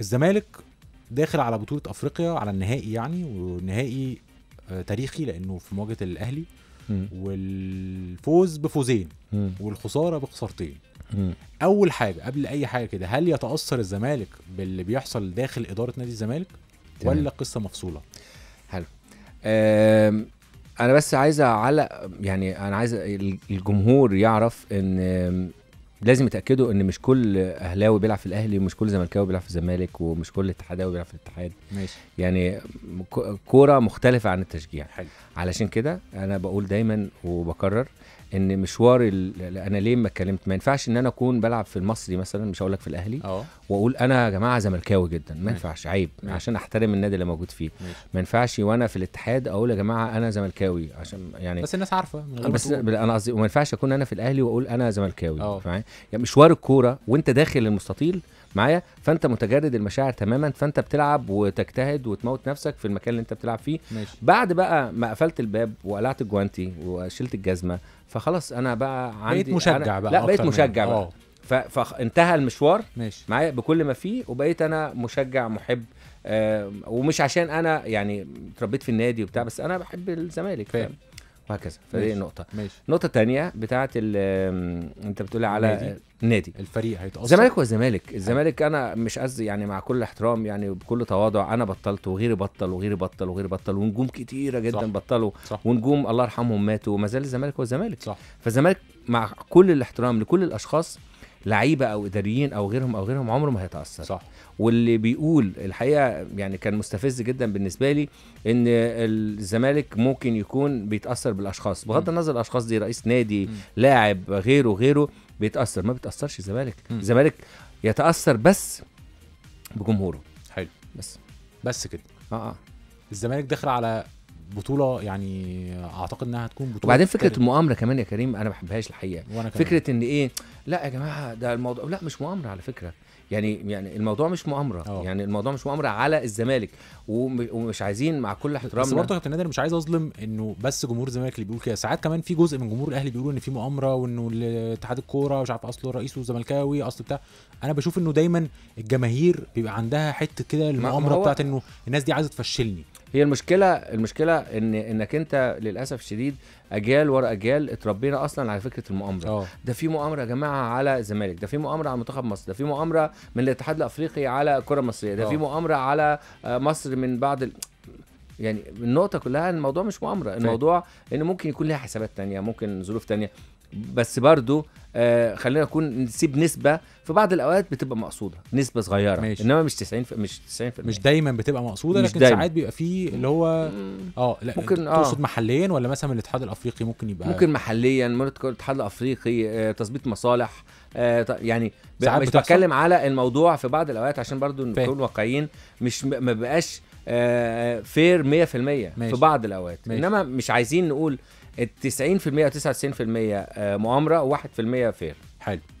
الزمالك داخل على بطوله افريقيا على النهائي يعني والنهائي آه، تاريخي لانه في مواجهه الاهلي م. والفوز بفوزين م. والخساره بخسارتين اول حاجه قبل اي حاجه كده هل يتاثر الزمالك باللي بيحصل داخل اداره نادي الزمالك تمام. ولا قصه مفصوله حلو انا بس عايز اعلق يعني انا عايز الجمهور يعرف ان لازم يتاكدوا ان مش كل اهلاوي بيلعب في الاهلي ومش كل زملكاوي بيلعب في الزمالك ومش كل اتحاداوي بيلعب في الاتحاد ماشي يعني كوره مختلفه عن التشجيع حلو. علشان كده انا بقول دايما وبكرر ان مشوار انا ليه ما اتكلمت ما ينفعش ان انا اكون بلعب في المصري مثلا مش هقول لك في الاهلي أوه. واقول انا يا جماعه زملكاوي جدا ما ينفعش عيب ماشي. عشان احترم النادي اللي موجود فيه ماشي. ما ينفعش وانا في الاتحاد اقول يا جماعه انا زملكاوي عشان يعني بس الناس عارفه آه، بس انا قصدي وما ينفعش اكون انا في الاهلي واقول انا زملكاوي أه. يعني مشوار الكوره وانت داخل المستطيل معايا فانت متجرد المشاعر تماما فانت بتلعب وتجتهد وتموت نفسك في المكان اللي انت بتلعب فيه ماشي. بعد بقى ما قفلت الباب وقلعت الجوانتي وشلت الجزمه فخلاص انا بقى عندي بقيت مشجع بقى لا بقيت مشجع بقى آه. فانتهى المشوار ماشي معايا بكل ما فيه وبقيت انا مشجع محب آه ومش عشان انا يعني اتربيت في النادي وبتاع بس انا بحب الزمالك فاهم وهكذا فدي نقطه ماشي. نقطه تانية بتاعه انت بتقول على النادي الفريق هيتاثر الزمالك والزمالك أيوة. الزمالك انا مش قصدي يعني مع كل احترام يعني وبكل تواضع انا بطلت وغيري بطل وغيري بطل وغيري بطل ونجوم كتيره جدا صح. بطلوا صح. ونجوم الله يرحمهم ماتوا وما زال الزمالك هو الزمالك صح فالزمالك مع كل الاحترام لكل الاشخاص لعيبه او اداريين او غيرهم او غيرهم عمره ما هيتاثر صح واللي بيقول الحقيقه يعني كان مستفز جدا بالنسبه لي ان الزمالك ممكن يكون بيتاثر بالاشخاص بغض النظر الاشخاص دي رئيس نادي لاعب غيره غيره بيتاثر ما بيتاثرش الزمالك الزمالك يتاثر بس بجمهوره حلو بس بس كده اه اه الزمالك داخل على بطوله يعني اعتقد انها هتكون بطوله وبعدين فكره كارب. المؤامره كمان يا كريم انا ما بحبهاش الحقيقه وأنا كمان. فكره ان ايه لا يا جماعه ده الموضوع لا مش مؤامره على فكره يعني يعني الموضوع مش مؤامره أوه. يعني الموضوع مش مؤامره على الزمالك ومش عايزين مع كل احترامنا بس برضه يا كابتن نادر مش عايز اظلم انه بس جمهور الزمالك اللي بيقول كده ساعات كمان في جزء من جمهور الاهلي بيقولوا ان في مؤامره وانه اتحاد الكوره مش عارف اصله رئيسه زملكاوي اصل بتاع انا بشوف انه دايما الجماهير بيبقى عندها حته كده المؤامره بتاعت انه الناس دي عايزه تفشلني هي المشكله المشكله ان انك انت للاسف الشديد اجيال ورا اجيال اتربينا اصلا على فكره المؤامره أوه. ده في مؤامره يا جماعه على الزمالك ده في مؤامره على منتخب مصر ده في مؤامره من الاتحاد الافريقي على الكره المصريه ده في آه. مؤامره على آه، مصر من بعض ال... يعني النقطة كلها الموضوع مش مؤامرة، الموضوع ان ممكن يكون لها حسابات تانية، ممكن ظروف تانية، بس برضو آه خلينا نكون نسيب نسبه في بعض الاوقات بتبقى مقصوده نسبه صغيره ماشي. انما مش 90 في مش 90% مش دايما بتبقى مقصوده لكن دايماً. ساعات بيبقى فيه اللي هو اه لا ممكن آه. تقصد محليا ولا مثلا من الاتحاد الافريقي ممكن يبقى ممكن محليا من الاتحاد الافريقي آه تظبيط مصالح آه يعني مش بتكلم على الموضوع في بعض الاوقات عشان برضو نكون واقعيين مش ما بقاش آه فير 100% في بعض الاوقات ماشي. انما مش عايزين نقول ال 90% او 99% آه، مؤامره و1% فير حلو